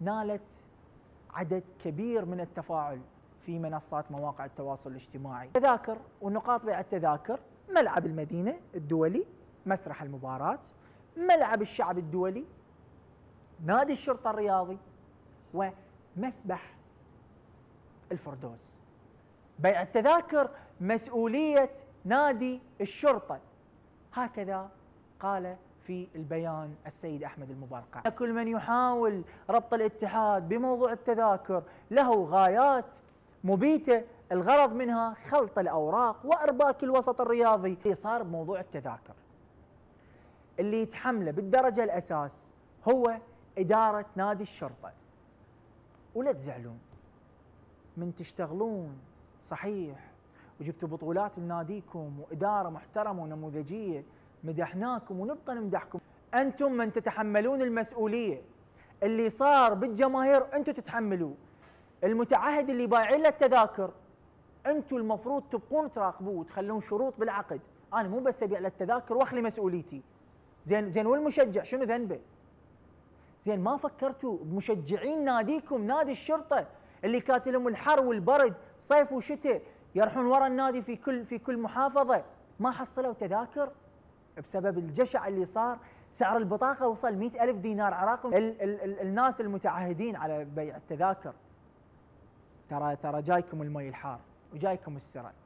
نالت عدد كبير من التفاعل في منصات مواقع التواصل الاجتماعي تذاكر ونقاط بيع التذاكر ملعب المدينة الدولي مسرح المباراة ملعب الشعب الدولي نادي الشرطة الرياضي ومسبح الفردوس بيع التذاكر مسؤولية نادي الشرطة هكذا قال في البيان السيد أحمد المبارقع كل من يحاول ربط الاتحاد بموضوع التذاكر له غايات مبيتة الغرض منها خلط الأوراق وأرباك الوسط الرياضي اللي صار بموضوع التذاكر اللي يتحمله بالدرجة الأساس هو إدارة نادي الشرطة ولا تزعلون من تشتغلون صحيح وجبتوا بطولات لناديكم وإدارة محترمة ونموذجية مدحناكم ونبقى نمدحكم انتم من تتحملون المسؤوليه اللي صار بالجماهير انتم تتحملوه المتعهد اللي بايعين له التذاكر انتم المفروض تبقون تراقبوه وتخلون شروط بالعقد انا مو بس ابيع له التذاكر واخلي مسؤوليتي زين زين والمشجع شنو ذنبه زين ما فكرتوا بمشجعين ناديكم نادي الشرطه اللي كاتلهم الحر والبرد صيف وشتاء يرحون ورا النادي في كل في كل محافظه ما حصلوا تذاكر بسبب الجشع اللي صار سعر البطاقة وصل مئة ألف دينار عراقي ال ال ال الناس المتعهدين على بيع التذاكر ترى ترى جايكم المي الحار وجايكم السرق